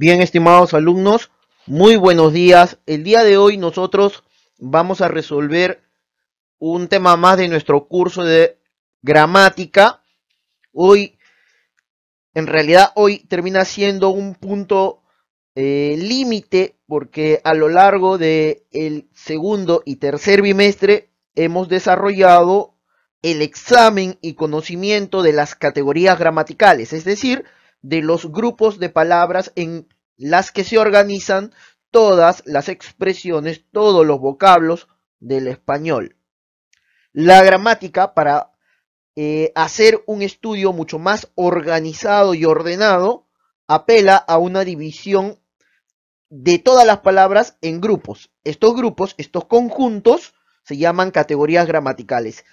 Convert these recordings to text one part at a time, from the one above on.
Bien, estimados alumnos, muy buenos días. El día de hoy nosotros vamos a resolver un tema más de nuestro curso de gramática. Hoy, en realidad, hoy termina siendo un punto eh, límite porque a lo largo del segundo y tercer bimestre hemos desarrollado el examen y conocimiento de las categorías gramaticales, es decir, de los grupos de palabras en las que se organizan todas las expresiones, todos los vocablos del español. La gramática, para eh, hacer un estudio mucho más organizado y ordenado, apela a una división de todas las palabras en grupos. Estos grupos, estos conjuntos, se llaman categorías gramaticales.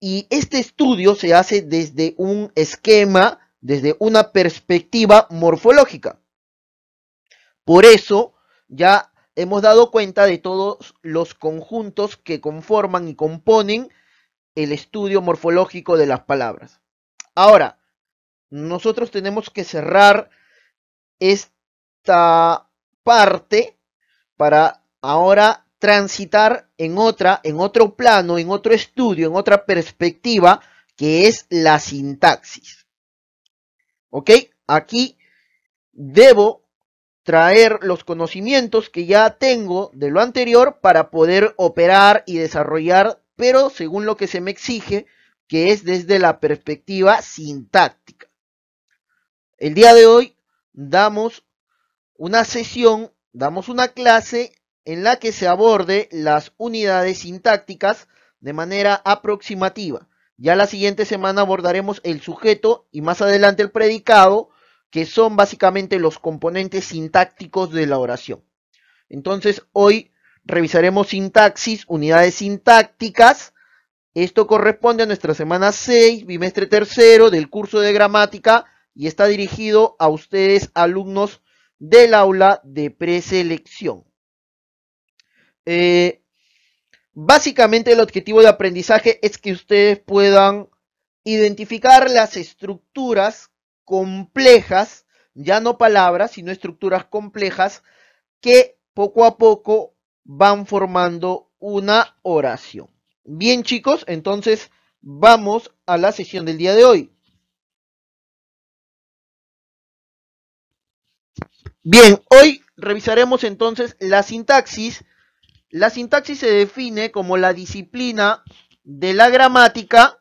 Y este estudio se hace desde un esquema desde una perspectiva morfológica. Por eso ya hemos dado cuenta de todos los conjuntos que conforman y componen el estudio morfológico de las palabras. Ahora, nosotros tenemos que cerrar esta parte para ahora transitar en otra, en otro plano, en otro estudio, en otra perspectiva, que es la sintaxis. ¿Ok? Aquí debo traer los conocimientos que ya tengo de lo anterior para poder operar y desarrollar, pero según lo que se me exige, que es desde la perspectiva sintáctica. El día de hoy damos una sesión, damos una clase en la que se aborde las unidades sintácticas de manera aproximativa. Ya la siguiente semana abordaremos el sujeto y más adelante el predicado, que son básicamente los componentes sintácticos de la oración. Entonces, hoy revisaremos sintaxis, unidades sintácticas. Esto corresponde a nuestra semana 6, bimestre tercero del curso de gramática y está dirigido a ustedes, alumnos del aula de preselección. Eh, Básicamente el objetivo de aprendizaje es que ustedes puedan identificar las estructuras complejas, ya no palabras, sino estructuras complejas que poco a poco van formando una oración. Bien chicos, entonces vamos a la sesión del día de hoy. Bien, hoy revisaremos entonces la sintaxis la sintaxis se define como la disciplina de la gramática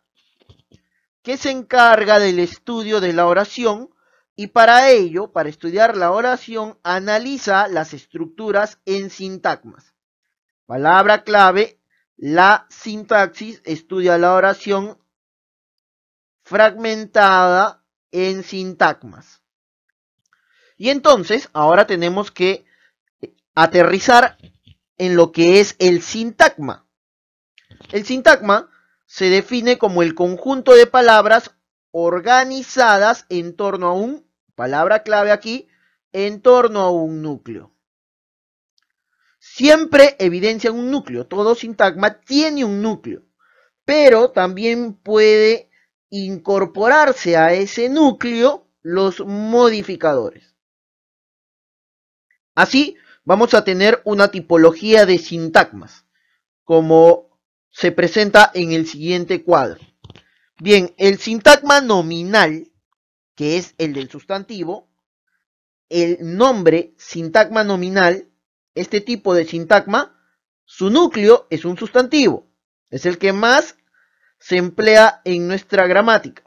que se encarga del estudio de la oración y para ello, para estudiar la oración, analiza las estructuras en sintagmas. Palabra clave, la sintaxis estudia la oración fragmentada en sintagmas. Y entonces, ahora tenemos que aterrizar en lo que es el sintagma. El sintagma se define como el conjunto de palabras organizadas en torno a un, palabra clave aquí, en torno a un núcleo. Siempre evidencia un núcleo, todo sintagma tiene un núcleo, pero también puede incorporarse a ese núcleo los modificadores. Así, vamos a tener una tipología de sintagmas, como se presenta en el siguiente cuadro. Bien, el sintagma nominal, que es el del sustantivo, el nombre sintagma nominal, este tipo de sintagma, su núcleo es un sustantivo, es el que más se emplea en nuestra gramática.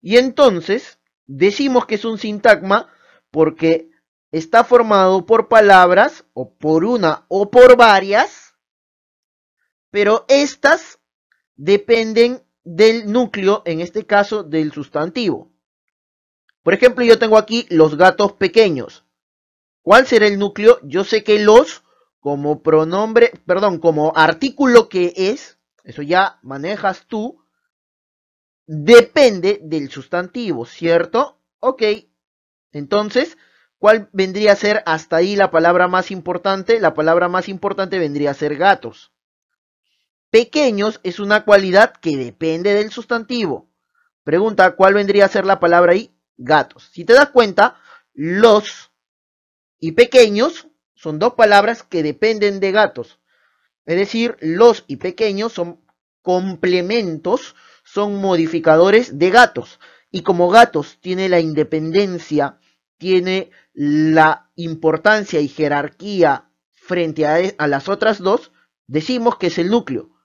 Y entonces decimos que es un sintagma porque está formado por palabras, o por una o por varias, pero estas dependen del núcleo, en este caso del sustantivo. Por ejemplo, yo tengo aquí los gatos pequeños. ¿Cuál será el núcleo? Yo sé que los como pronombre, perdón, como artículo que es, eso ya manejas tú, depende del sustantivo, ¿cierto? Ok, entonces ¿Cuál vendría a ser hasta ahí la palabra más importante? La palabra más importante vendría a ser gatos. Pequeños es una cualidad que depende del sustantivo. Pregunta, ¿cuál vendría a ser la palabra ahí? Gatos. Si te das cuenta, los y pequeños son dos palabras que dependen de gatos. Es decir, los y pequeños son complementos, son modificadores de gatos. Y como gatos tiene la independencia tiene la importancia y jerarquía frente e, a, las otras dos, decimos que es el núcleo.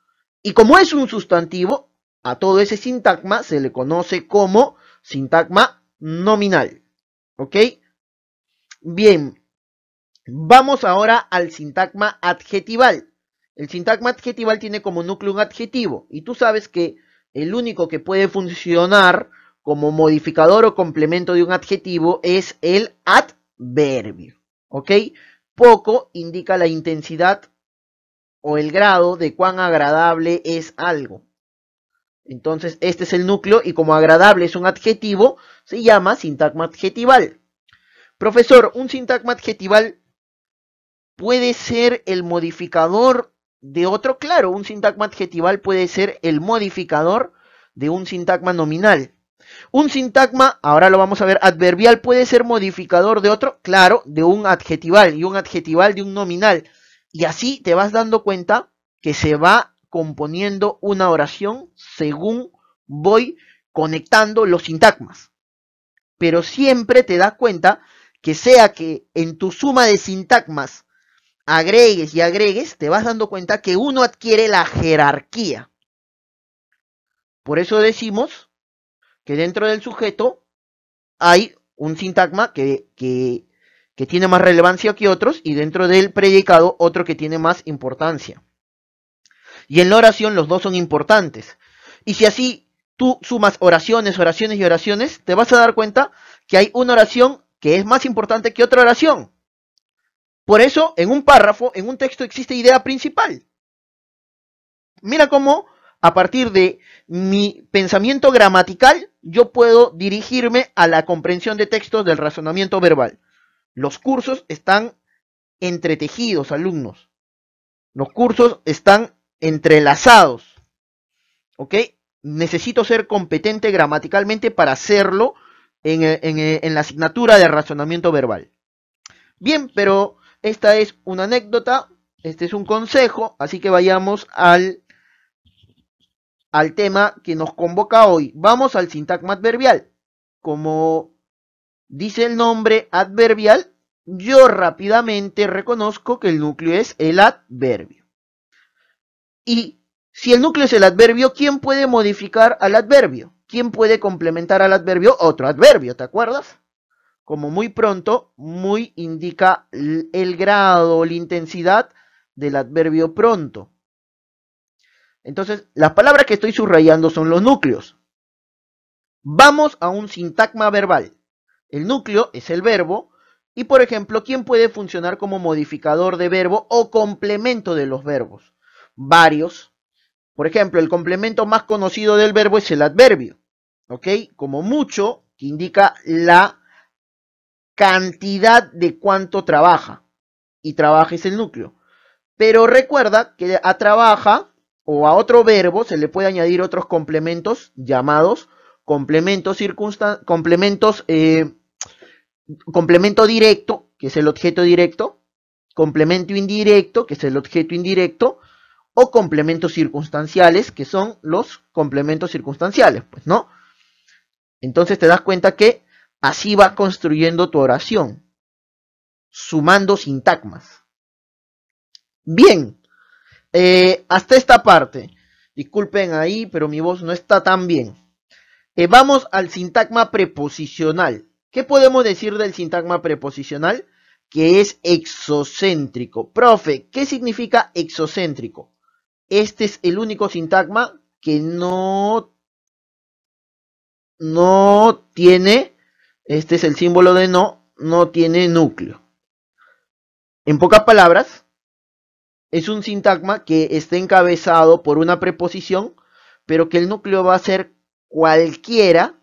Y como es un sustantivo, a todo ese sintagma se le conoce como sintagma nominal. ¿Ok? Bien, vamos ahora al sintagma adjetival. El sintagma adjetival tiene como núcleo un adjetivo y tú sabes que el único que puede funcionar como modificador o complemento de un adjetivo es el adverbio. ¿Ok? Poco indica la intensidad o el grado de cuán agradable es algo. Entonces, este es el núcleo y como agradable es un adjetivo, se llama sintagma adjetival. Profesor, un sintagma adjetival puede ser el modificador de otro, claro, un sintagma adjetival puede ser el modificador de un sintagma nominal. Un sintagma, ahora lo vamos a ver, adverbial puede ser modificador de otro, claro, de un adjetival y un adjetival de un nominal. Y así te vas dando cuenta que se va componiendo una oración según voy conectando los sintagmas. Pero siempre te das cuenta que sea que en tu suma de sintagmas agregues y agregues, te vas dando cuenta que uno adquiere la jerarquía. Por eso decimos que dentro del sujeto hay un sintagma que, tiene más relevancia que otros y dentro del predicado otro que tiene más importancia. Y en la oración los dos son importantes. Y si así tú sumas oraciones, oraciones y oraciones, te vas a dar cuenta que hay una oración que es más importante que otra oración. Por eso, en un párrafo, en un texto existe idea principal. Mira cómo, a partir de mi pensamiento gramatical, yo puedo dirigirme a la comprensión de textos del razonamiento verbal. Los cursos están entretejidos, alumnos. Los cursos están entrelazados. ¿Ok? Necesito ser competente gramaticalmente para hacerlo en, eh, eh, la asignatura de razonamiento verbal. Bien, pero esta es una anécdota, este es un consejo, así que vayamos al al tema que nos convoca hoy. Vamos al sintagma adverbial. Como dice el nombre adverbial, yo rápidamente reconozco que el núcleo es el adverbio. Y si el núcleo es el adverbio, ¿quién puede modificar al adverbio? ¿Quién puede complementar al adverbio? Otro adverbio, ¿te acuerdas? Como muy pronto, muy indica el grado, la intensidad del adverbio pronto. Entonces, las palabras que estoy subrayando son los núcleos. Vamos a un sintagma verbal. El núcleo es el verbo y, por ejemplo, ¿quién puede funcionar como modificador de verbo o complemento de los verbos? Varios. Por ejemplo, el complemento más conocido del verbo es el adverbio, ¿ok? Como mucho, que indica la cantidad de cuánto trabaja. Y trabaja es el núcleo. Pero recuerda que a trabaja o a otro verbo se le puede añadir otros complementos llamados complementos complementos eh, complemento directo, que es el objeto directo, complemento indirecto, que es el objeto indirecto, o complementos circunstanciales, que son los complementos circunstanciales, pues, ¿no? Entonces te das cuenta que así va construyendo tu oración, sumando sintagmas. Bien, eh, hasta esta parte. Disculpen ahí, pero mi voz no está tan bien. Eh, vamos al sintagma preposicional. ¿Qué podemos decir del sintagma preposicional? Que es exocéntrico. Profe, ¿qué significa exocéntrico? Este es el único sintagma que no, no tiene, este es el símbolo de no, no tiene núcleo. En pocas palabras, es un sintagma que esté encabezado por una preposición, pero que el núcleo va a ser cualquiera,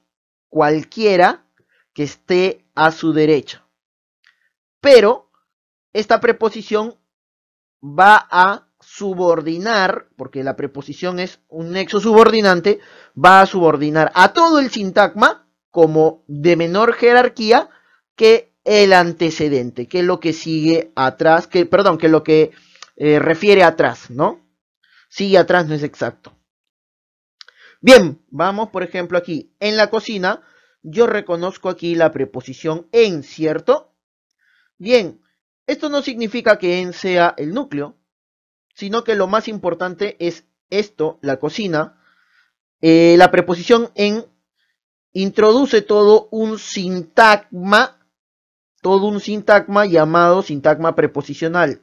cualquiera que esté a su derecha. Pero esta preposición va a subordinar, porque la preposición es un nexo subordinante, va a subordinar a todo el sintagma como de menor jerarquía que el antecedente, que es lo que sigue atrás, que perdón, que lo que eh, refiere atrás, ¿no? Sí, atrás no es exacto. Bien, vamos por ejemplo aquí. En la cocina, yo reconozco aquí la preposición en, ¿cierto? Bien, esto no significa que en sea el núcleo, sino que lo más importante es esto, la cocina. Eh, la preposición en introduce todo un sintagma, todo un sintagma llamado sintagma preposicional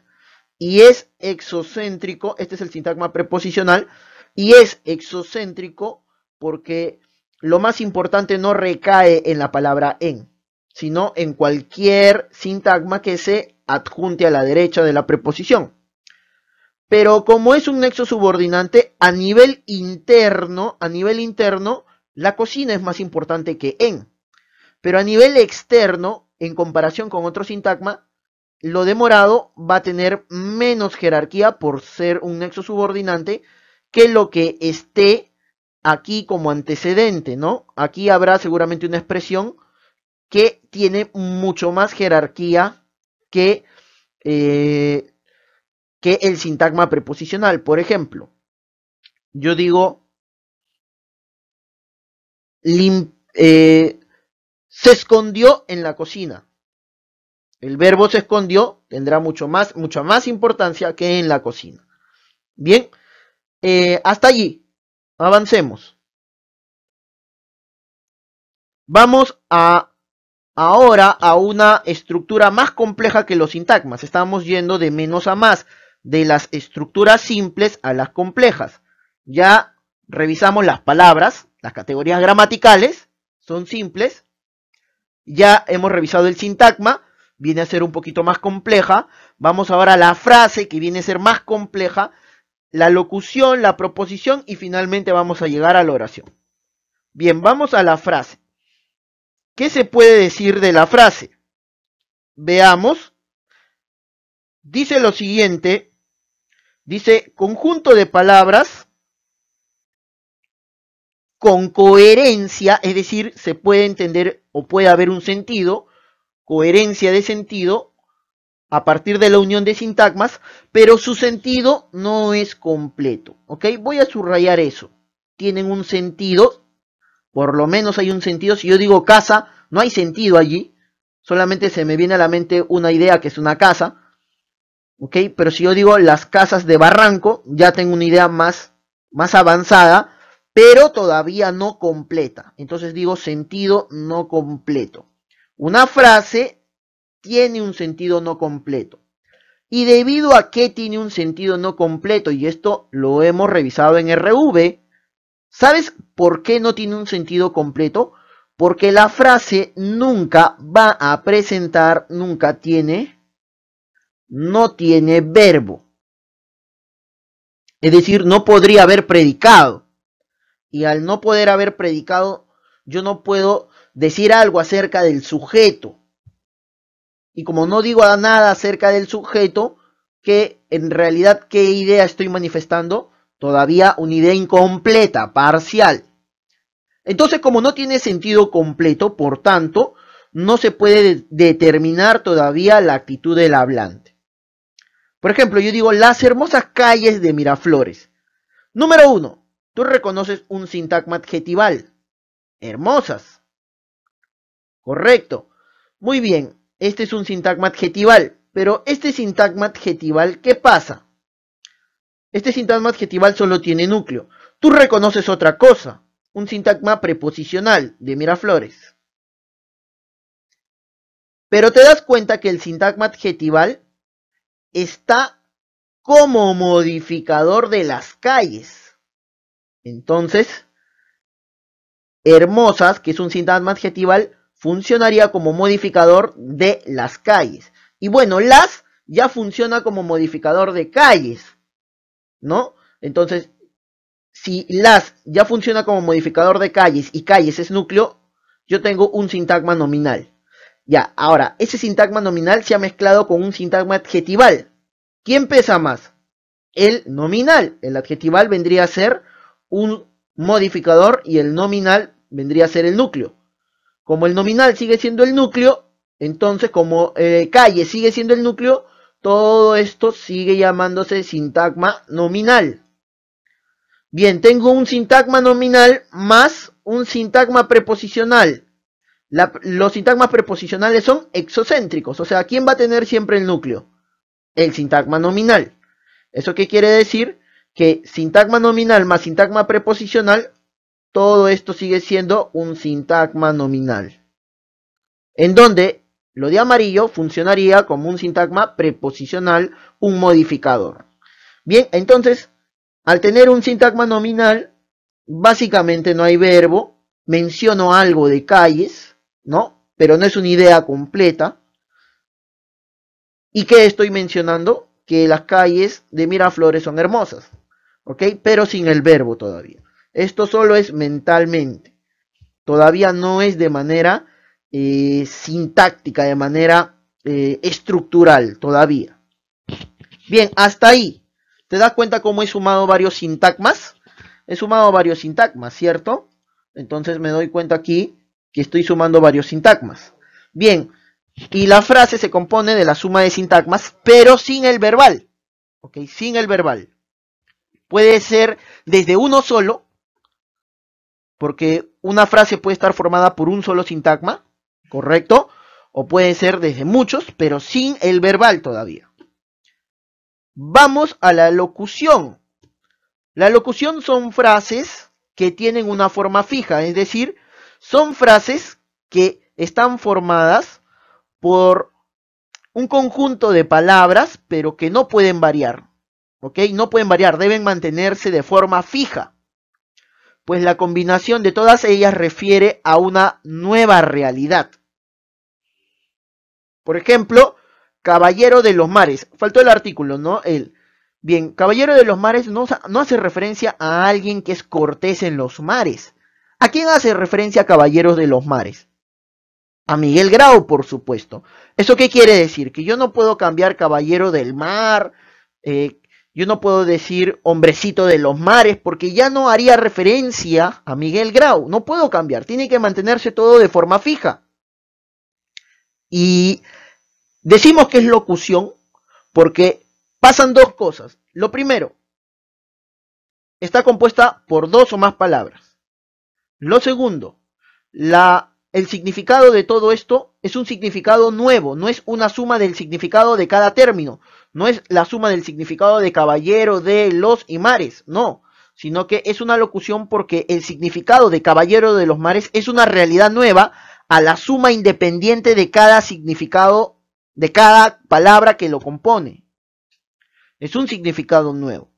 y es exocéntrico, este es el sintagma preposicional, y es exocéntrico porque lo más importante no recae en la palabra en, sino en cualquier sintagma que se adjunte a la derecha de la preposición. Pero como es un nexo subordinante, a nivel interno, a nivel interno, la cocina es más importante que en. Pero a nivel externo, en comparación con otro sintagma, lo de morado va a tener menos jerarquía por ser un nexo subordinante que lo que esté aquí como antecedente, ¿no? Aquí habrá seguramente una expresión que tiene mucho más jerarquía que, eh, que el sintagma preposicional. Por ejemplo, yo digo eh, se escondió en la cocina. El verbo se escondió tendrá mucho más, mucha más importancia que en la cocina. Bien, eh, hasta allí. Avancemos. Vamos a ahora a una estructura más compleja que los sintagmas. Estamos yendo de menos a más, de las estructuras simples a las complejas. Ya revisamos las palabras, las categorías gramaticales, son simples. Ya hemos revisado el sintagma viene a ser un poquito más compleja. Vamos ahora a la frase que viene a ser más compleja, la locución, la proposición y finalmente vamos a llegar a la oración. Bien, vamos a la frase. ¿Qué se puede decir de la frase? Veamos. Dice lo siguiente. Dice conjunto de palabras con coherencia, es decir, se puede entender o puede haber un sentido coherencia de sentido a partir de la unión de sintagmas, pero su sentido no es completo. ¿Ok? Voy a subrayar eso. Tienen un sentido, por lo menos hay un sentido. Si yo digo casa, no hay sentido allí. Solamente se me viene a la mente una idea que es una casa. ¿Ok? Pero si yo digo las casas de Barranco, ya tengo una idea más, más avanzada, pero todavía no completa. Entonces digo sentido no completo. Una frase tiene un sentido no completo. Y debido a que tiene un sentido no completo, y esto lo hemos revisado en RV, ¿sabes por qué no tiene un sentido completo? Porque la frase nunca va a presentar, nunca tiene, no tiene verbo. Es decir, no podría haber predicado. Y al no poder haber predicado, yo no puedo decir algo acerca del sujeto. Y como no digo nada acerca del sujeto, que en realidad qué idea estoy manifestando, todavía una idea incompleta, parcial. Entonces, como no tiene sentido completo, por tanto, no se puede determinar todavía la actitud del hablante. Por ejemplo, yo digo las hermosas calles de Miraflores. Número uno, tú reconoces un sintagma adjetival. Hermosas. Correcto. Muy bien, este es un sintagma adjetival, pero este sintagma adjetival, ¿qué pasa? Este sintagma adjetival solo tiene núcleo. Tú reconoces otra cosa, un sintagma preposicional de Miraflores. Pero te das cuenta que el sintagma adjetival está como modificador de las calles. Entonces, hermosas, que es un sintagma adjetival, funcionaría como modificador de las calles. Y bueno, las ya funciona como modificador de calles, ¿no? Entonces, si las ya funciona como modificador de calles y calles es núcleo, yo tengo un sintagma nominal. Ya, ahora, ese sintagma nominal se ha mezclado con un sintagma adjetival. ¿Quién pesa más? El nominal. El adjetival vendría a ser un modificador y el nominal vendría a ser el núcleo. Como el nominal sigue siendo el núcleo, entonces como eh, calle sigue siendo el núcleo, todo esto sigue llamándose sintagma nominal. Bien, tengo un sintagma nominal más un sintagma preposicional. los sintagmas preposicionales son exocéntricos, o sea, ¿quién va a tener siempre el núcleo? El sintagma nominal. ¿Eso qué quiere decir? Que sintagma nominal más sintagma preposicional todo esto sigue siendo un sintagma nominal. En donde lo de amarillo funcionaría como un sintagma preposicional, un modificador. Bien, entonces, al tener un sintagma nominal, básicamente no hay verbo, menciono algo de calles, ¿no? Pero no es una idea completa. ¿Y qué estoy mencionando? Que las calles de Miraflores son hermosas, ¿ok? Pero sin el verbo todavía. Esto solo es mentalmente. Todavía no es de manera eh, sintáctica, de manera eh, estructural, todavía. Bien, hasta ahí. ¿Te das cuenta cómo he sumado varios sintagmas? He sumado varios sintagmas, ¿cierto? Entonces me doy cuenta aquí que estoy sumando varios sintagmas. Bien, y la frase se compone de la suma de sintagmas, pero sin el verbal. ¿Ok? Sin el verbal. Puede ser desde uno solo porque una frase puede estar formada por un solo sintagma, ¿correcto? O puede ser desde muchos, pero sin el verbal todavía. Vamos a la locución. La locución son frases que tienen una forma fija, es decir, son frases que están formadas por un conjunto de palabras, pero que no pueden variar. ¿Ok? No pueden variar, deben mantenerse de forma fija pues la combinación de todas ellas refiere a una nueva realidad. Por ejemplo, Caballero de los Mares. Faltó el artículo, ¿no? El. Bien, Caballero de los Mares no, no hace referencia a alguien que es cortés en los mares. ¿A quién hace referencia caballero de los Mares? A Miguel Grau, por supuesto. ¿Eso qué quiere decir? Que yo no puedo cambiar Caballero del Mar, eh, yo no puedo decir hombrecito de los mares porque ya no haría referencia a Miguel Grau. No puedo cambiar. Tiene que mantenerse todo de forma fija. Y decimos que es locución porque pasan dos cosas. Lo primero, está compuesta por dos o más palabras. Lo segundo, la el significado de todo esto es un significado nuevo, no es una suma del significado de cada término, no es la suma del significado de caballero, de los y mares, no, sino que es una locución porque el significado de caballero de los mares es una realidad nueva a la suma independiente de cada significado, de cada palabra que lo compone. Es un significado nuevo.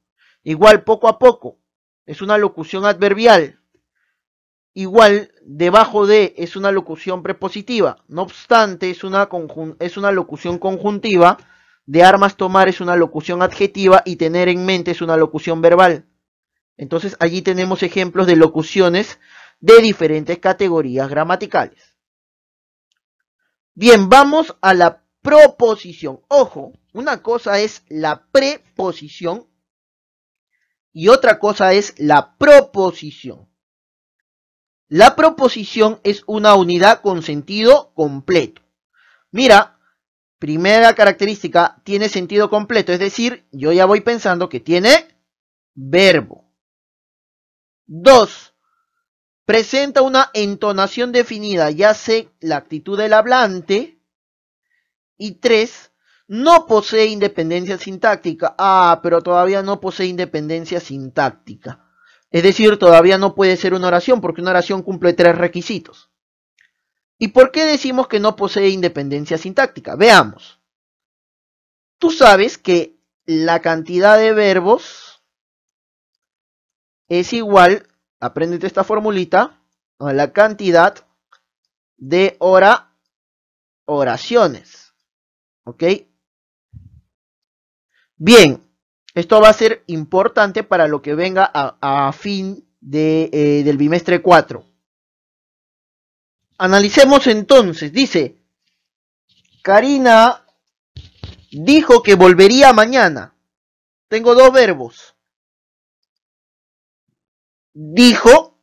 Igual poco a poco, es una locución adverbial igual debajo de es una locución prepositiva. No obstante, es una, es una locución conjuntiva. De armas tomar es una locución adjetiva y tener en mente es una locución verbal. Entonces allí tenemos ejemplos de locuciones de diferentes categorías gramaticales. Bien, vamos a la proposición. Ojo, una cosa es la preposición y otra cosa es la proposición. La proposición es una unidad con sentido completo. Mira, primera característica, tiene sentido completo, es decir, yo ya voy pensando que tiene verbo. Dos, Presenta una entonación definida, ya sé la actitud del hablante. Y tres, No posee independencia sintáctica. Ah, pero todavía no posee independencia sintáctica. Es decir, todavía no puede ser una oración porque una oración cumple tres requisitos. ¿Y por qué decimos que no posee independencia sintáctica? Veamos. Tú sabes que la cantidad de verbos es igual, apréndete esta formulita, a la cantidad de oraciones. ¿Ok? Bien, esto va a ser importante para lo que venga a, fin de, eh, del bimestre 4. Analicemos entonces, dice, Karina dijo que volvería mañana. Tengo dos verbos. Dijo,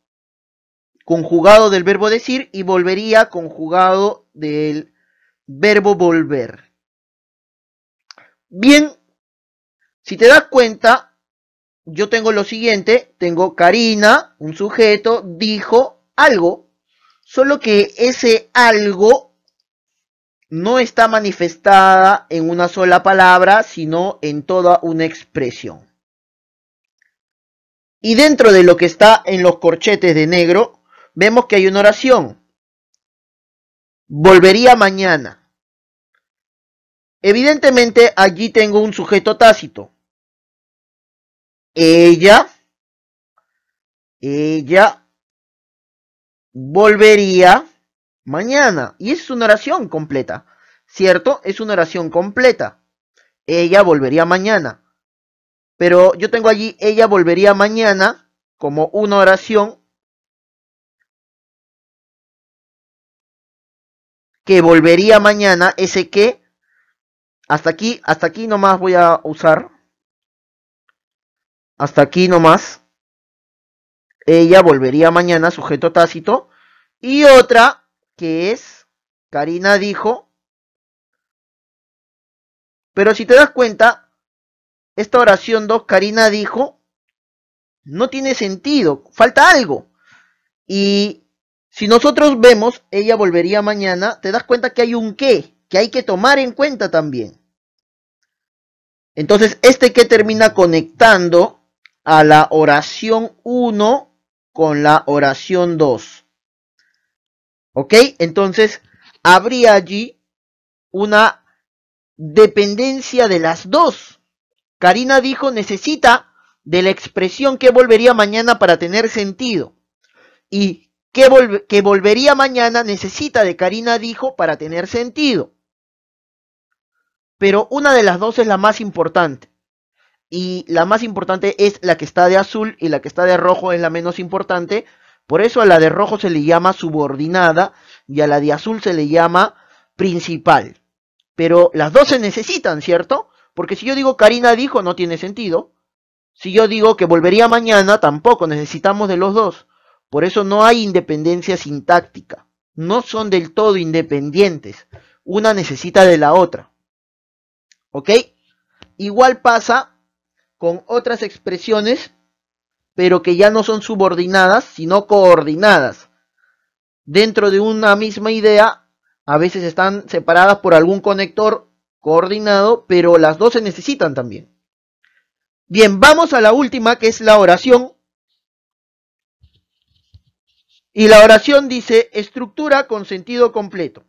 conjugado del verbo decir, y volvería, conjugado del verbo volver. Bien, si te das cuenta, yo tengo lo siguiente, tengo Karina, un sujeto, dijo algo, solo que ese algo no está manifestada en una sola palabra, sino en toda una expresión. Y dentro de lo que está en los corchetes de negro, vemos que hay una oración. Volvería mañana. Evidentemente allí tengo un sujeto tácito ella, ella volvería mañana. Y es una oración completa, ¿cierto? Es una oración completa. Ella volvería mañana. Pero yo tengo allí, ella volvería mañana como una oración que volvería mañana, ese que, hasta aquí, hasta aquí nomás voy a usar, hasta aquí nomás. Ella volvería mañana, sujeto tácito. Y otra, que es, Karina dijo. Pero si te das cuenta, esta oración 2, Karina dijo, no tiene sentido, falta algo. Y si nosotros vemos, ella volvería mañana, te das cuenta que hay un qué, que hay que tomar en cuenta también. Entonces, este que termina conectando a la oración 1 con la oración 2. ¿Ok? Entonces, habría allí una dependencia de las dos. Karina dijo, necesita de la expresión que volvería mañana para tener sentido. Y que, que volvería mañana necesita de Karina dijo para tener sentido. Pero una de las dos es la más importante y la más importante es la que está de azul y la que está de rojo es la menos importante. Por eso a la de rojo se le llama subordinada y a la de azul se le llama principal. Pero las dos se necesitan, ¿cierto? Porque si yo digo Karina dijo, no tiene sentido. Si yo digo que volvería mañana, tampoco, necesitamos de los dos. Por eso no hay independencia sintáctica. No son del todo independientes. Una necesita de la otra. ¿Ok? Igual pasa con otras expresiones, pero que ya no son subordinadas, sino coordinadas. Dentro de una misma idea, a veces están separadas por algún conector coordinado, pero las dos se necesitan también. Bien, vamos a la última, que es la oración. Y la oración dice estructura con sentido completo.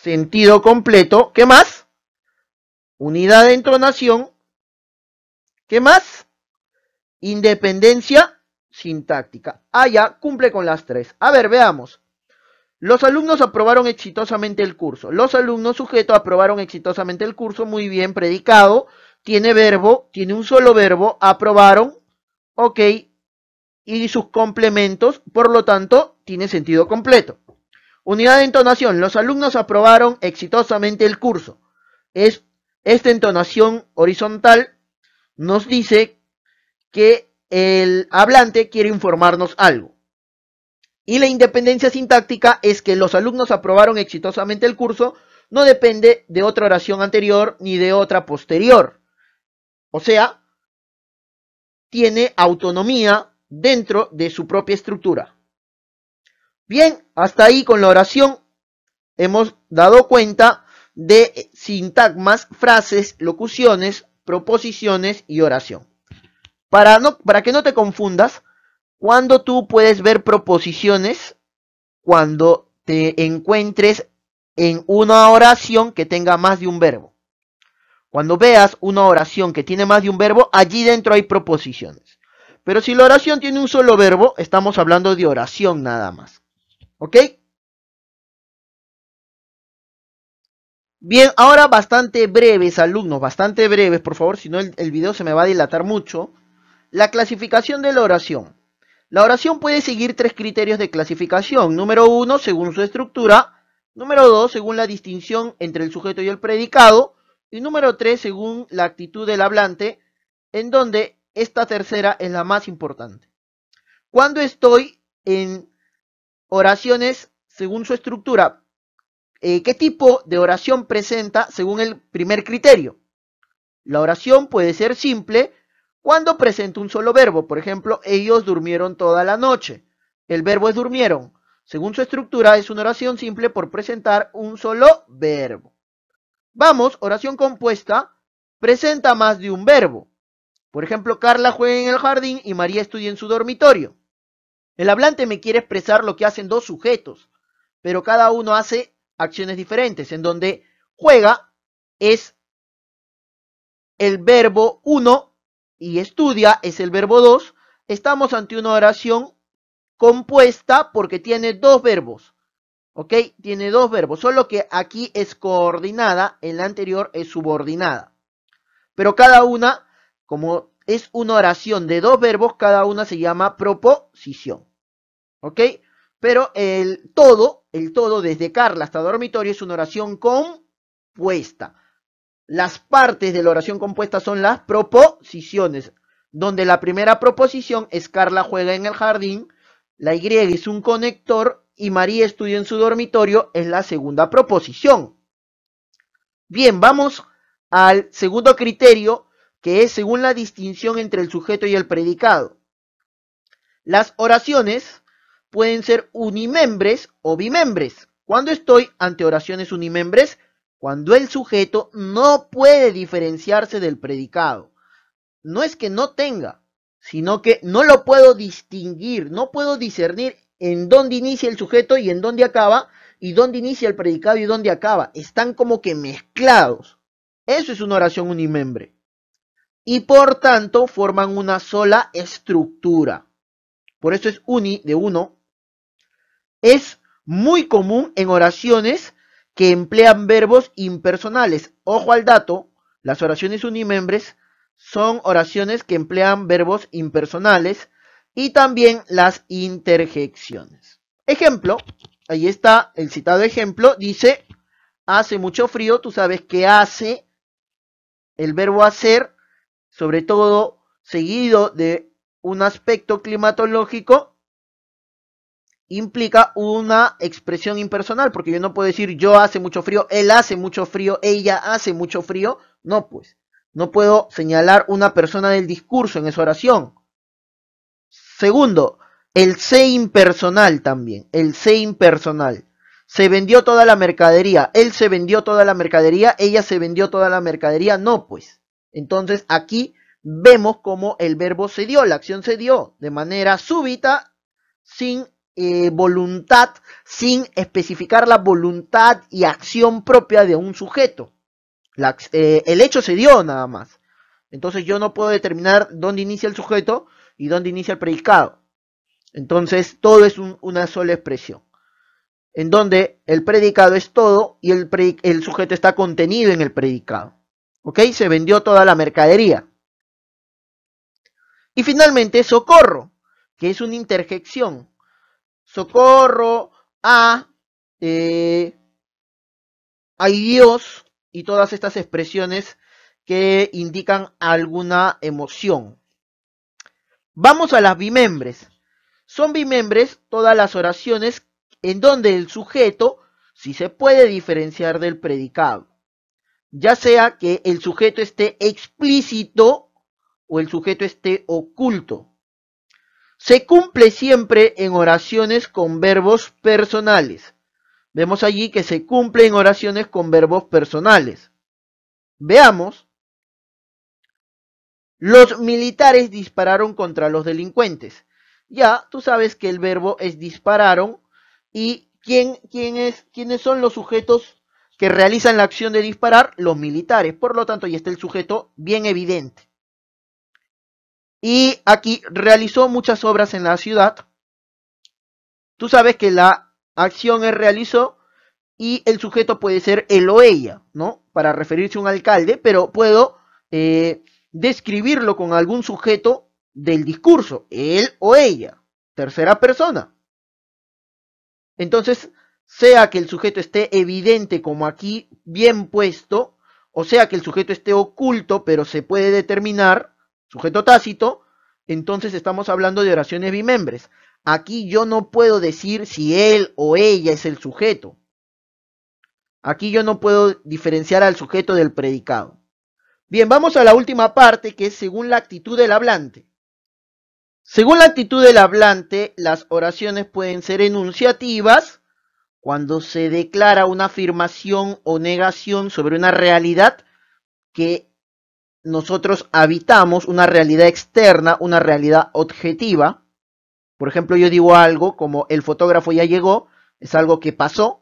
Sentido completo. ¿Qué más? Unidad de entonación. ¿Qué más? Independencia sintáctica. Ah, ya, cumple con las tres. A ver, veamos. Los alumnos aprobaron exitosamente el curso. Los alumnos sujetos aprobaron exitosamente el curso. Muy bien, predicado. Tiene verbo, tiene un solo verbo. Aprobaron. Ok. Y sus complementos. Por lo tanto, tiene sentido completo. Unidad de entonación. Los alumnos aprobaron exitosamente el curso. Es esta entonación horizontal nos dice que el hablante quiere informarnos algo. Y la independencia sintáctica es que los alumnos aprobaron exitosamente el curso, no depende de otra oración anterior ni de otra posterior. O sea, tiene autonomía dentro de su propia estructura. Bien, hasta ahí con la oración hemos dado cuenta de sintagmas, frases, locuciones, proposiciones y oración. Para, no, para que no te confundas, cuando tú puedes ver proposiciones, cuando te encuentres en una oración que tenga más de un verbo. Cuando veas una oración que tiene más de un verbo, allí dentro hay proposiciones. Pero si la oración tiene un solo verbo, estamos hablando de oración nada más. ¿Ok? Bien, ahora bastante breves, alumnos, bastante breves, por favor, si no el, video se me va a dilatar mucho. La clasificación de la oración. La oración puede seguir tres criterios de clasificación. Número uno, según su estructura. Número dos, según la distinción entre el sujeto y el predicado. Y número tres, según la actitud del hablante, en donde esta tercera es la más importante. Cuando estoy en oraciones según su estructura, eh, qué tipo de oración presenta según el primer criterio. La oración puede ser simple cuando presenta un solo verbo. Por ejemplo, ellos durmieron toda la noche. El verbo es durmieron. Según su estructura, es una oración simple por presentar un solo verbo. Vamos, oración compuesta presenta más de un verbo. Por ejemplo, Carla juega en el jardín y María estudia en su dormitorio. El hablante me quiere expresar lo que hacen dos sujetos, pero cada uno hace acciones diferentes. En donde juega es el verbo uno y estudia es el verbo dos. Estamos ante una oración compuesta porque tiene dos verbos. ¿Ok? Tiene dos verbos, solo que aquí es coordinada, en la anterior es subordinada. Pero cada una, como es una oración de dos verbos, cada una se llama proposición. ¿Ok? Pero el todo el todo desde Carla hasta dormitorio es una oración compuesta. Las partes de la oración compuesta son las proposiciones, donde la primera proposición es Carla juega en el jardín, la Y es un conector y María estudia en su dormitorio es la segunda proposición. Bien, vamos al segundo criterio, que es según la distinción entre el sujeto y el predicado. Las oraciones pueden ser unimembres o bimembres. Cuando estoy ante oraciones unimembres, cuando el sujeto no puede diferenciarse del predicado. No es que no tenga, sino que no lo puedo distinguir, no puedo discernir en dónde inicia el sujeto y en dónde acaba, y dónde inicia el predicado y dónde acaba. Están como que mezclados. Eso es una oración unimembre. Y por tanto forman una sola estructura. Por eso es uni de uno es muy común en oraciones que emplean verbos impersonales. Ojo al dato, las oraciones unimembres son oraciones que emplean verbos impersonales y también las interjecciones. Ejemplo, ahí está el citado ejemplo, dice, hace mucho frío, tú sabes que hace, el verbo hacer, sobre todo seguido de un aspecto climatológico, implica una expresión impersonal, porque yo no puedo decir yo hace mucho frío, él hace mucho frío, ella hace mucho frío. No, pues, no puedo señalar una persona del discurso en esa oración. Segundo, el se impersonal también, el se impersonal. Se vendió toda la mercadería, él se vendió toda la mercadería, ella se vendió toda la mercadería, no pues. Entonces aquí vemos cómo el verbo se dio, la acción se dio de manera súbita, sin eh, voluntad sin especificar la voluntad y acción propia de un sujeto. Eh, el hecho se dio nada más. Entonces yo no puedo determinar dónde inicia el sujeto y dónde inicia el predicado. Entonces todo es una sola expresión. En donde el predicado es todo y el, el sujeto está contenido en el predicado. ¿Ok? Se vendió toda la mercadería. Y finalmente, socorro, que es una interjección socorro, a, eh, Dios y todas estas expresiones que indican alguna emoción. Vamos a las bimembres. Son bimembres todas las oraciones en donde el sujeto si se puede diferenciar del predicado, ya sea que el sujeto esté explícito o el sujeto esté oculto se cumple siempre en oraciones con verbos personales. Vemos allí que se cumple en oraciones con verbos personales. Veamos. Los militares dispararon contra los delincuentes. Ya, tú sabes que el verbo es dispararon y ¿quién, quién es, quiénes son los sujetos que realizan la acción de disparar? Los militares. Por lo tanto, ahí está el sujeto bien evidente. Y aquí realizó muchas obras en la ciudad. Tú sabes que la acción es realizó y el sujeto puede ser él o ella, ¿no? Para referirse a un alcalde, pero puedo eh, describirlo con algún sujeto del discurso, él o ella, tercera persona. Entonces, sea que el sujeto esté evidente como aquí, bien puesto, o sea que el sujeto esté oculto, pero se puede determinar, sujeto tácito, entonces estamos hablando de oraciones bimembres. Aquí yo no puedo decir si él o ella es el sujeto. Aquí yo no puedo diferenciar al sujeto del predicado. Bien, vamos a la última parte que es según la actitud del hablante. Según la actitud del hablante, las oraciones pueden ser enunciativas cuando se declara una afirmación o negación sobre una realidad que nosotros habitamos una realidad externa, una realidad objetiva. Por ejemplo, yo digo algo como el fotógrafo ya llegó, es algo que pasó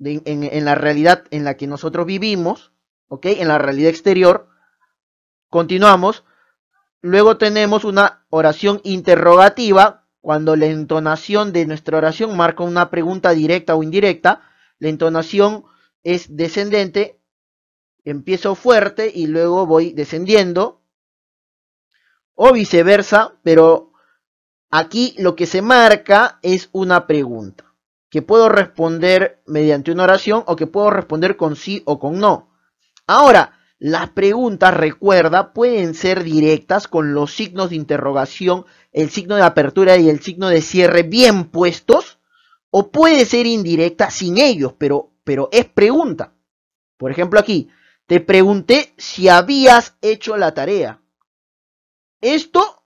en, en, la realidad en la que nosotros vivimos, ¿ok? En la realidad exterior. Continuamos. Luego tenemos una oración interrogativa, cuando la entonación de nuestra oración marca una pregunta directa o indirecta. La entonación es descendente empiezo fuerte y luego voy descendiendo. O viceversa, pero aquí lo que se marca es una pregunta que puedo responder mediante una oración o que puedo responder con sí o con no. Ahora, las preguntas, recuerda, pueden ser directas con los signos de interrogación, el signo de apertura y el signo de cierre bien puestos, o puede ser indirecta sin ellos, pero, pero es pregunta. Por ejemplo, aquí, te pregunté si habías hecho la tarea. Esto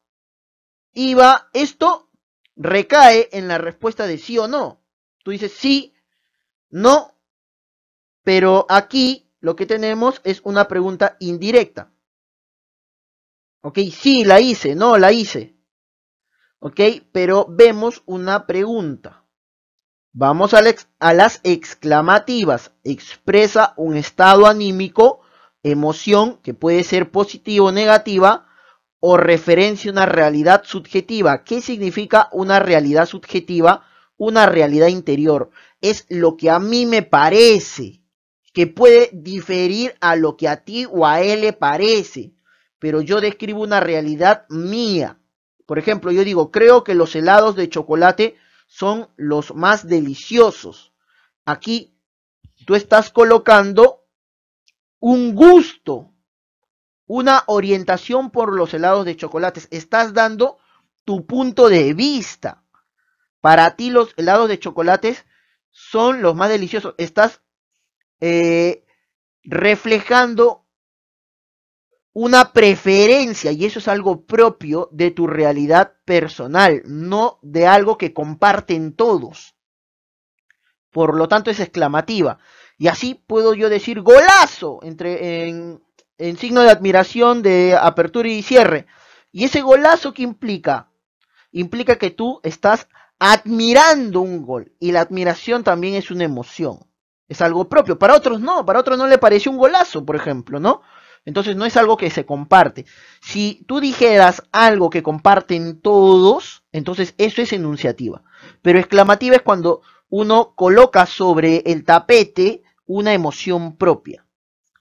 iba, esto recae en la respuesta de sí o no. Tú dices sí, no, pero aquí lo que tenemos es una pregunta indirecta. ¿Ok? Sí, la hice, no, la hice. ¿Ok? Pero vemos una pregunta. Vamos a, las exclamativas. Expresa un estado anímico, emoción que puede ser positiva o negativa, o referencia a una realidad subjetiva. ¿Qué significa una realidad subjetiva? Una realidad interior. Es lo que a mí me parece, que puede diferir a lo que a ti o a él le parece. Pero yo describo una realidad mía. Por ejemplo, yo digo, creo que los helados de chocolate son los más deliciosos. Aquí tú estás colocando un gusto, una orientación por los helados de chocolates. Estás dando tu punto de vista. Para ti los helados de chocolates son los más deliciosos. Estás eh, reflejando una preferencia y eso es algo propio de tu realidad personal, no de algo que comparten todos. Por lo tanto es exclamativa. Y así puedo yo decir golazo entre, en, signo de admiración de apertura y cierre. Y ese golazo que implica, implica que tú estás admirando un gol y la admiración también es una emoción. Es algo propio. Para otros no, para otros no le parece un golazo, por ejemplo, ¿no? Entonces no es algo que se comparte. Si tú dijeras algo que comparten todos, entonces eso es enunciativa. Pero exclamativa es cuando uno coloca sobre el tapete una emoción propia.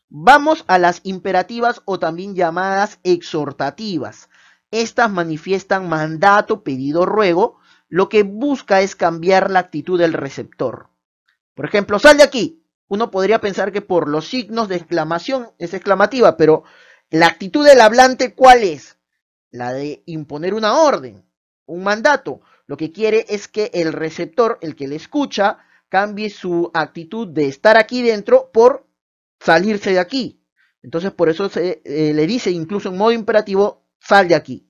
Vamos a las imperativas o también llamadas exhortativas. Estas manifiestan mandato, pedido, ruego. Lo que busca es cambiar la actitud del receptor. Por ejemplo, sal de aquí uno podría pensar que por los signos de exclamación es exclamativa, pero la actitud del hablante, ¿cuál es? La de imponer una orden, un mandato. Lo que quiere es que el receptor, el que le escucha, cambie su actitud de estar aquí dentro por salirse de aquí. Entonces, por eso se eh, le dice incluso en modo imperativo, sal de aquí.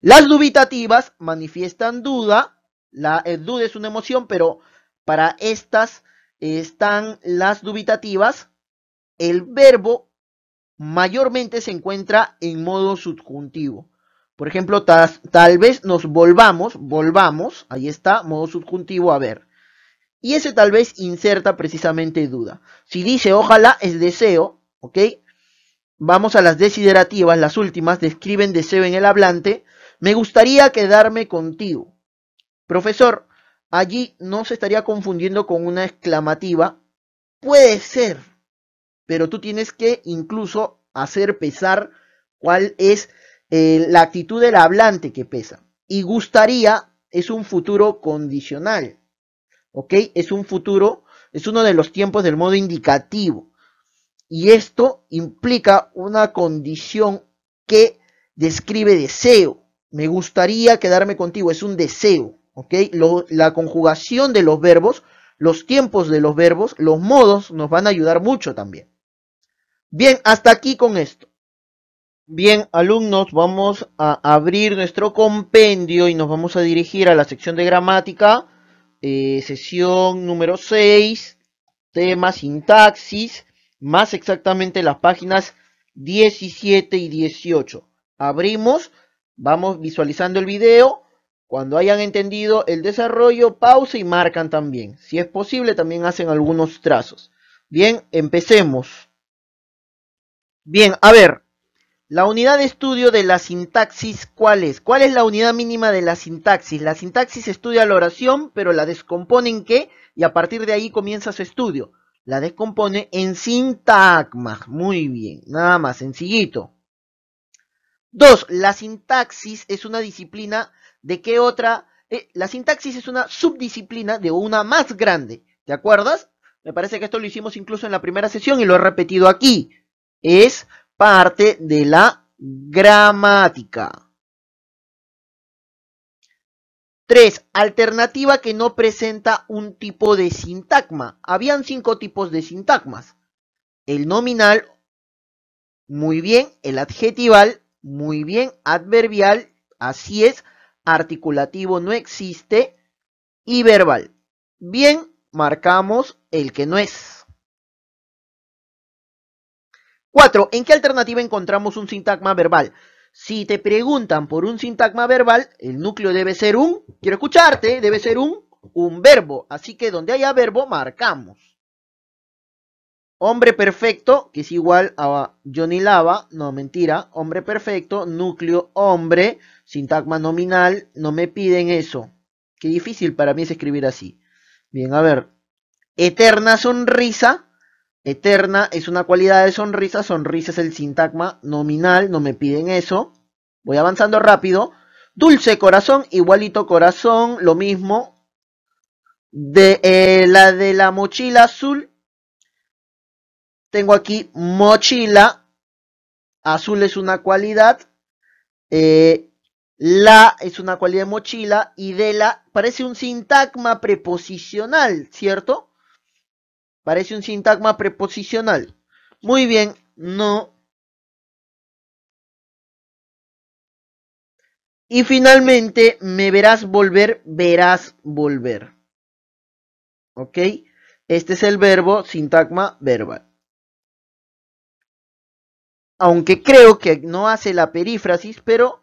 Las dubitativas manifiestan duda. La eh, duda es una emoción, pero para estas están las dubitativas, el verbo mayormente se encuentra en modo subjuntivo. Por ejemplo, tal, vez nos volvamos, volvamos, ahí está, modo subjuntivo a ver. Y ese tal vez inserta precisamente duda. Si dice ojalá es deseo, ¿ok? Vamos a las desiderativas, las últimas, describen deseo en el hablante. Me gustaría quedarme contigo. Profesor, Allí no se estaría confundiendo con una exclamativa. Puede ser, pero tú tienes que incluso hacer pesar cuál es eh, la actitud del hablante que pesa. Y gustaría es un futuro condicional. ¿Ok? Es un futuro, es uno de los tiempos del modo indicativo. Y esto implica una condición que describe deseo. Me gustaría quedarme contigo, es un deseo. ¿ok? la conjugación de los verbos, los tiempos de los verbos, los modos nos van a ayudar mucho también. Bien, hasta aquí con esto. Bien, alumnos, vamos a abrir nuestro compendio y nos vamos a dirigir a la sección de gramática, eh, sesión número 6, tema sintaxis, más exactamente las páginas 17 y 18. Abrimos, vamos visualizando el video cuando hayan entendido el desarrollo, pausa y marcan también. Si es posible, también hacen algunos trazos. Bien, empecemos. Bien, a ver, la unidad de estudio de la sintaxis, ¿cuál es? ¿Cuál es la unidad mínima de la sintaxis? La sintaxis estudia la oración, pero la descompone en qué? Y a partir de ahí comienza su estudio. La descompone en sintagmas. Muy bien, nada más, sencillito. Dos, la sintaxis es una disciplina de qué otra... Eh, la sintaxis es una subdisciplina de una más grande, ¿te acuerdas? Me parece que esto lo hicimos incluso en la primera sesión y lo he repetido aquí. Es parte de la gramática. Tres. Alternativa que no presenta un tipo de sintagma. Habían cinco tipos de sintagmas. El nominal, muy bien. El adjetival, muy bien. Adverbial, así es articulativo no existe y verbal. Bien, marcamos el que no es. Cuatro, ¿En qué alternativa encontramos un sintagma verbal? Si te preguntan por un sintagma verbal, el núcleo debe ser un, quiero escucharte, debe ser un, un verbo. Así que donde haya verbo, marcamos. Hombre Perfecto, que es igual a Johnny Lava, no mentira, Hombre Perfecto, núcleo hombre, sintagma nominal, no me piden eso. Qué difícil para mí es escribir así. Bien, a ver. Eterna sonrisa. Eterna es una cualidad de sonrisa, sonrisa es el sintagma nominal, no me piden eso. Voy avanzando rápido. Dulce corazón, igualito corazón, lo mismo. De eh, la de la mochila azul, tengo aquí mochila. Azul es una cualidad. Eh, la es una cualidad de mochila. Y de la parece un sintagma preposicional, ¿cierto? Parece un sintagma preposicional. Muy bien, no. Y finalmente, me verás volver, verás volver. ¿Ok? Este es el verbo, sintagma verbal aunque creo que no hace la perífrasis, pero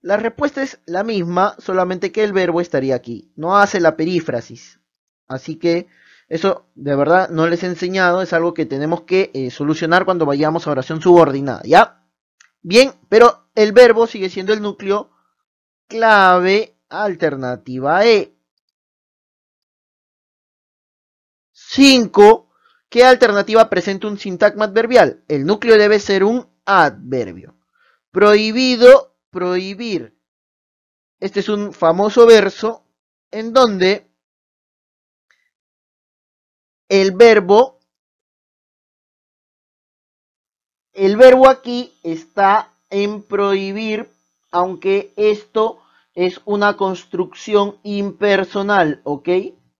la respuesta es la misma, solamente que el verbo estaría aquí. No hace la perífrasis. Así que eso de verdad no les he enseñado, es algo que tenemos que eh, solucionar cuando vayamos a oración subordinada, ¿ya? Bien, pero el verbo sigue siendo el núcleo clave alternativa E. 5 ¿Qué alternativa presenta un sintagma adverbial? El núcleo debe ser un adverbio. Prohibido, prohibir. Este es un famoso verso en donde el verbo, el verbo aquí está en prohibir, aunque esto es una construcción impersonal, ¿ok?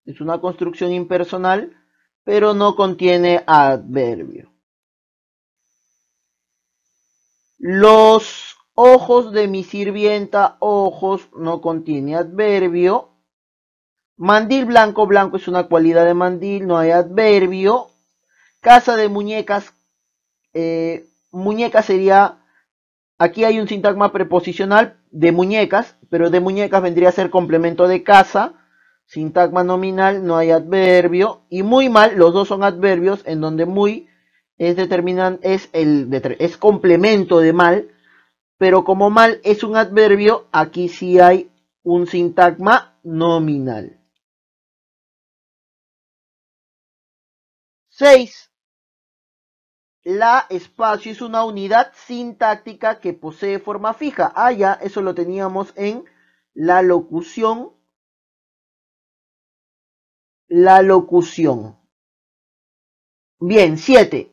Es una construcción impersonal pero no contiene adverbio. Los ojos de mi sirvienta, ojos, no contiene adverbio. Mandil blanco, blanco es una cualidad de mandil, no hay adverbio. Casa de muñecas, Muñecas eh, muñeca sería, aquí hay un sintagma preposicional de muñecas, pero de muñecas vendría a ser complemento de casa Sintagma nominal, no hay adverbio. Y muy mal, los dos son adverbios, en donde muy es, es, el, es complemento de mal. Pero como mal es un adverbio, aquí sí hay un sintagma nominal. 6. La espacio es una unidad sintáctica que posee forma fija. Ah, ya, eso lo teníamos en la locución la locución. Bien, 7.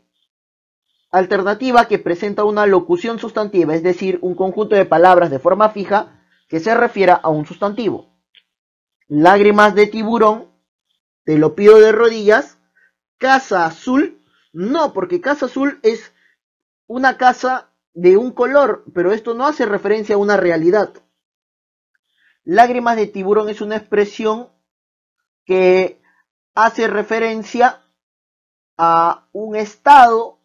Alternativa que presenta una locución sustantiva, es decir, un conjunto de palabras de forma fija que se refiera a un sustantivo. Lágrimas de tiburón, te lo pido de rodillas, casa azul, no, porque casa azul es una casa de un color, pero esto no hace referencia a una realidad. Lágrimas de tiburón es una expresión que hace referencia a un estado,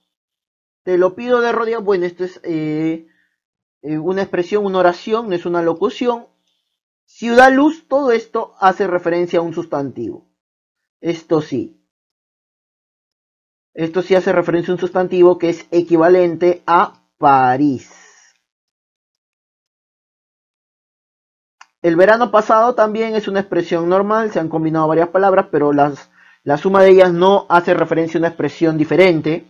te lo pido de rodillas, bueno, esto es eh, eh, una expresión, una oración, no es una locución. Ciudad luz, todo esto hace referencia a un sustantivo. Esto sí. Esto sí hace referencia a un sustantivo que es equivalente a París. El verano pasado también es una expresión normal, se han combinado varias palabras, pero las, la suma de ellas no hace referencia a una expresión diferente.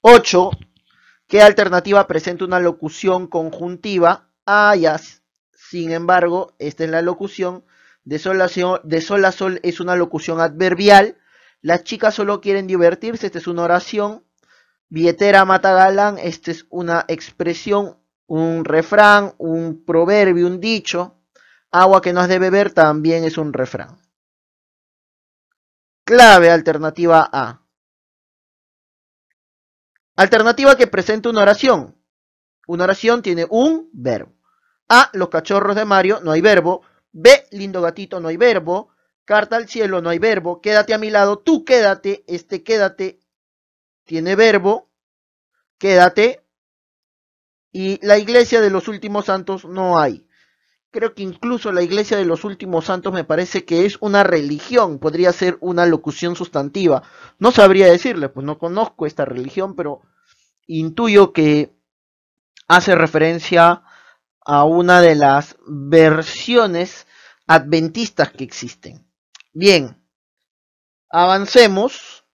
8. ¿Qué alternativa presenta una locución conjuntiva? Hayas. Ah, Sin embargo, esta es la locución. De sol, a sol, de sol es una locución adverbial. Las chicas solo quieren divertirse. Esta es una oración. Billetera mata galán. Esta es una expresión, un refrán, un proverbio, un dicho. Agua que no has de beber también es un refrán. Clave alternativa A. Alternativa que presenta una oración. Una oración tiene un verbo. A. Los cachorros de Mario, no hay verbo. B. Lindo gatito, no hay verbo. Carta al cielo, no hay verbo. Quédate a mi lado, tú quédate. Este quédate tiene verbo. Quédate. Y la iglesia de los últimos santos no hay. Creo que incluso la iglesia de los últimos santos me parece que es una religión, podría ser una locución sustantiva. No sabría decirle, pues no conozco esta religión, pero intuyo que hace referencia a una de las versiones adventistas que existen. Bien, avancemos.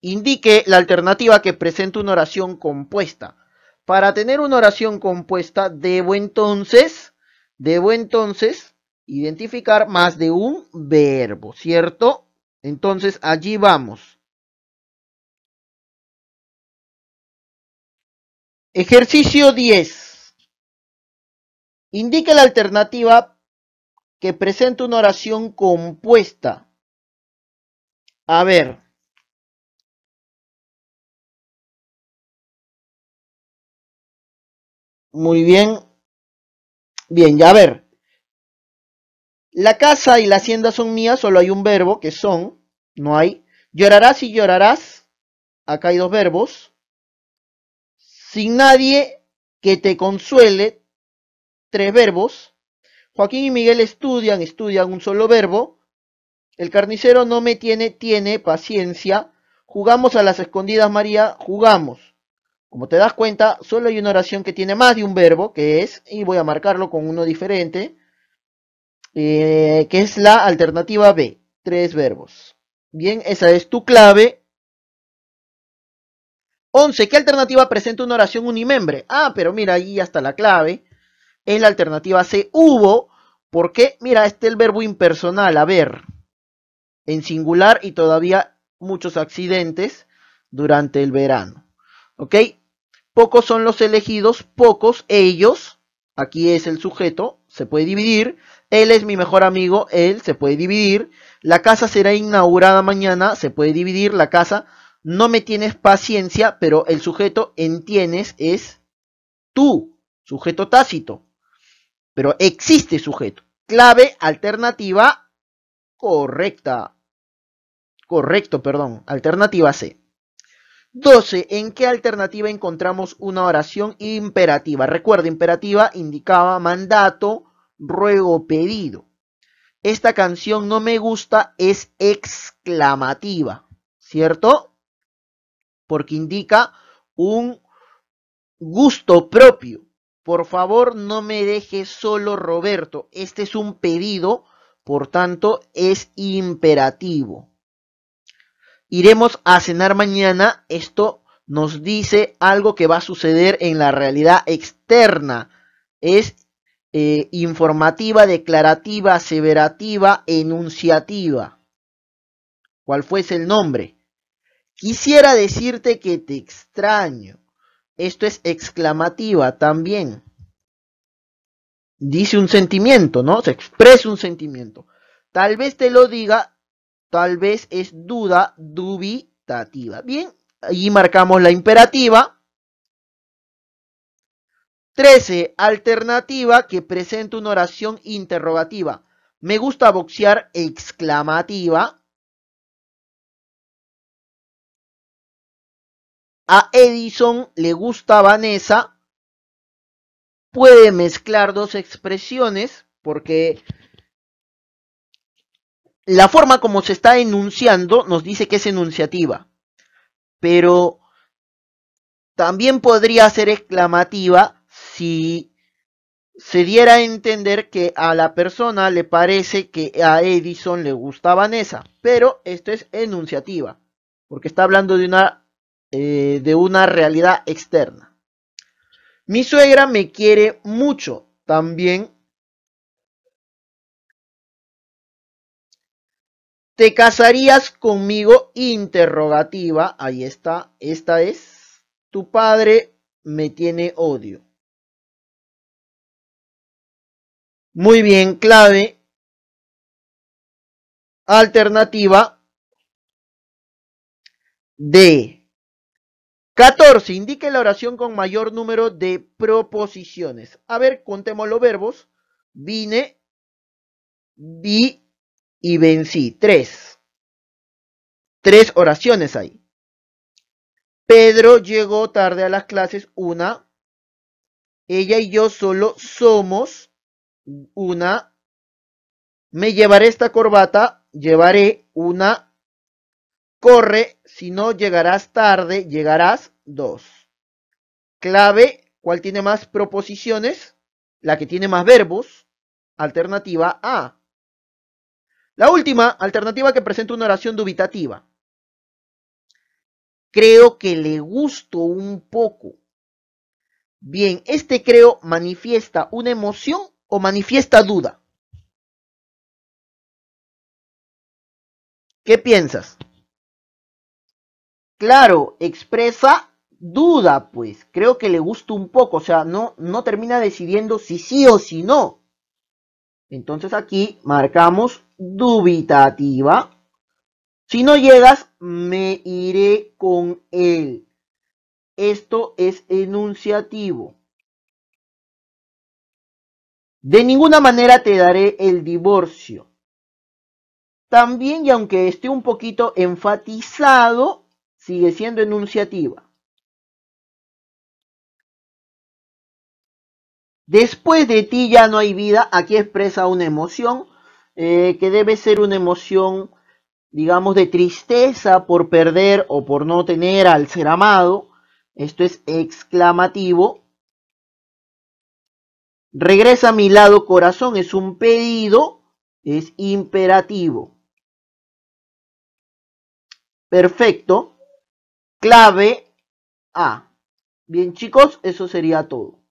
Indique la alternativa que presenta una oración compuesta. Para tener una oración compuesta, debo entonces Debo entonces identificar más de un verbo, ¿cierto? Entonces allí vamos. Ejercicio 10. Indique la alternativa que presenta una oración compuesta. A ver. Muy bien, Bien, ya a ver. La casa y la hacienda son mías, solo hay un verbo, que son, no hay. Llorarás y llorarás, acá hay dos verbos. Sin nadie que te consuele, tres verbos. Joaquín y Miguel estudian, estudian un solo verbo. El carnicero no me tiene, tiene paciencia. Jugamos a las escondidas, María, jugamos. Como te das cuenta, solo hay una oración que tiene más de un verbo, que es, y voy a marcarlo con uno diferente, eh, que es la alternativa B, tres verbos. Bien, esa es tu clave. 11. ¿Qué alternativa presenta una oración unimembre? Ah, pero mira, ahí está la clave. En la alternativa C, hubo, porque mira, este es el verbo impersonal, A ver, en singular y todavía muchos accidentes durante el verano. ¿Ok? Pocos son los elegidos, pocos ellos. Aquí es el sujeto, se puede dividir. Él es mi mejor amigo, él se puede dividir. La casa será inaugurada mañana, se puede dividir. La casa, no me tienes paciencia, pero el sujeto en es tú, sujeto tácito. Pero existe sujeto. Clave alternativa correcta. Correcto, perdón. Alternativa C. 12. ¿En qué alternativa encontramos una oración imperativa? Recuerda, imperativa indicaba mandato, ruego, pedido. Esta canción no me gusta es exclamativa, ¿cierto? Porque indica un gusto propio. Por favor, no me deje solo, Roberto. Este es un pedido, por tanto, es imperativo. Iremos a cenar mañana. Esto nos dice algo que va a suceder en la realidad externa. Es eh, informativa, declarativa, aseverativa, enunciativa. ¿Cuál fuese el nombre? Quisiera decirte que te extraño. Esto es exclamativa también. Dice un sentimiento, ¿no? Se expresa un sentimiento. Tal vez te lo diga Tal vez es duda dubitativa. Bien, allí marcamos la imperativa. 13. Alternativa que presenta una oración interrogativa. Me gusta boxear exclamativa. A Edison le gusta Vanessa. Puede mezclar dos expresiones porque la forma como se está enunciando nos dice que es enunciativa, pero también podría ser exclamativa si se diera a entender que a la persona le parece que a Edison le gusta Vanessa, pero esto es enunciativa, porque está hablando de una, eh, de una realidad externa. Mi suegra me quiere mucho, también ¿Te casarías conmigo? Interrogativa. Ahí está. Esta es. Tu padre me tiene odio. Muy bien, clave. Alternativa D. 14. Indique la oración con mayor número de proposiciones. A ver, contemos los verbos. Vine, vi, y vencí. Tres. Tres oraciones ahí Pedro llegó tarde a las clases. Una. Ella y yo solo somos. Una. Me llevaré esta corbata. Llevaré una. Corre, si no llegarás tarde, llegarás dos. Clave, ¿cuál tiene más proposiciones? La que tiene más verbos. Alternativa A. La última alternativa que presenta una oración dubitativa. Creo que le gustó un poco. Bien, este creo manifiesta una emoción o manifiesta duda. ¿Qué piensas? Claro, expresa duda, pues. Creo que le gustó un poco, o sea, no, no termina decidiendo si sí o si no. Entonces aquí marcamos dubitativa. Si no llegas, me iré con él. Esto es enunciativo. De ninguna manera te daré el divorcio. También, y aunque esté un poquito enfatizado, sigue siendo enunciativa. Después de ti ya no hay vida, aquí expresa una emoción eh, que debe ser una emoción, digamos, de tristeza por perder o por no tener al ser amado. Esto es exclamativo. Regresa a mi lado corazón, es un pedido, es imperativo. Perfecto. Clave A. Bien chicos, eso sería todo.